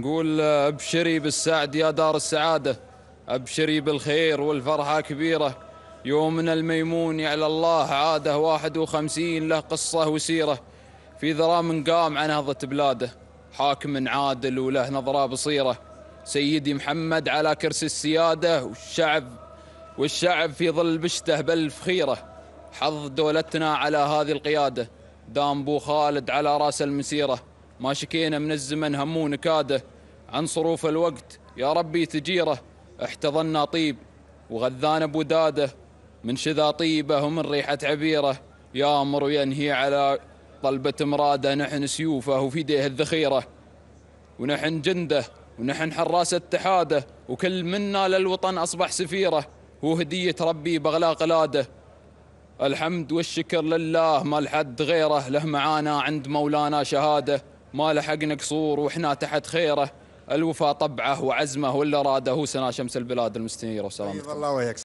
نقول ابشري بالسعد يا دار السعادة ابشري بالخير والفرحة كبيرة يومنا الميمون يعلى الله عاده 51 له قصة وسيرة في ذرام قام عن نهضة بلاده حاكم عادل وله نظرة بصيرة سيدي محمد على كرسي السيادة والشعب والشعب في ظل بشته بل فخيرة حظ دولتنا على هذه القيادة دام بو خالد على راس المسيره ما شكينا من الزمن همو نكاده عن صروف الوقت يا ربي تجيره احتضنا طيب وغذانا بوداده من شذا طيبه ومن ريحه عبيره يامر وينهي على طلبه مراده نحن سيوفه وفي ديه الذخيره ونحن جنده ونحن حراس اتحاده وكل منا للوطن اصبح سفيره وهديه ربي بغلا قلاده الحمد والشكر لله ما الحد غيره له معانا عند مولانا شهاده ما لحقنا قصور وإحنا تحت خيره الوفاء طبعه وعزمه والاراده راده هو سنا شمس البلاد المستنيره وسلامتكم طيب، الله